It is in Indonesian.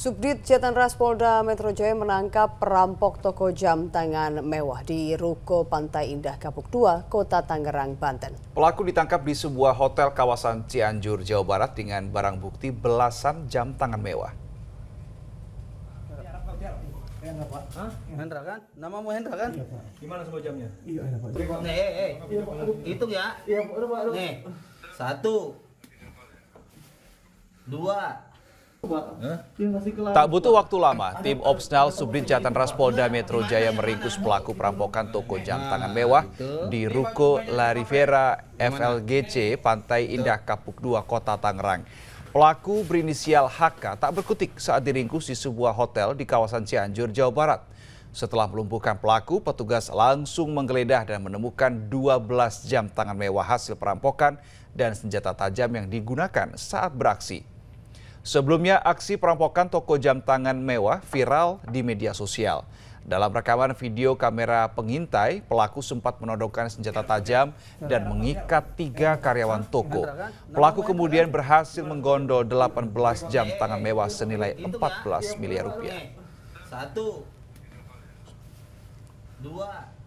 Subdit Jatanras Polda Metro Jaya menangkap perampok toko jam tangan mewah di Ruko Pantai Indah Kapuk 2, Kota Tangerang, Banten. Pelaku ditangkap di sebuah hotel kawasan Cianjur, Jawa Barat dengan barang bukti belasan jam tangan mewah. Hendra kan? Nama mu Hendra kan? Iya, Gimana semua jamnya? Iya, eh, eh. iya, iya Hitung ya. Nih. Satu. Dua. Tak butuh waktu lama, tim Opsnal Subdit Jatan Ras Polda Metro Jaya meringkus pelaku perampokan toko jam nah, tangan mewah di Ruko La Rivera FLGC Pantai Indah Kapuk 2 Kota Tangerang. Pelaku berinisial HK tak berkutik saat diringkus di sebuah hotel di kawasan Cianjur, Jawa Barat. Setelah melumpuhkan pelaku, petugas langsung menggeledah dan menemukan 12 jam tangan mewah hasil perampokan dan senjata tajam yang digunakan saat beraksi. Sebelumnya, aksi perampokan toko jam tangan mewah viral di media sosial. Dalam rekaman video kamera pengintai, pelaku sempat menodongkan senjata tajam dan mengikat tiga karyawan toko. Pelaku kemudian berhasil menggondol 18 jam tangan mewah senilai 14 miliar rupiah. Satu, dua,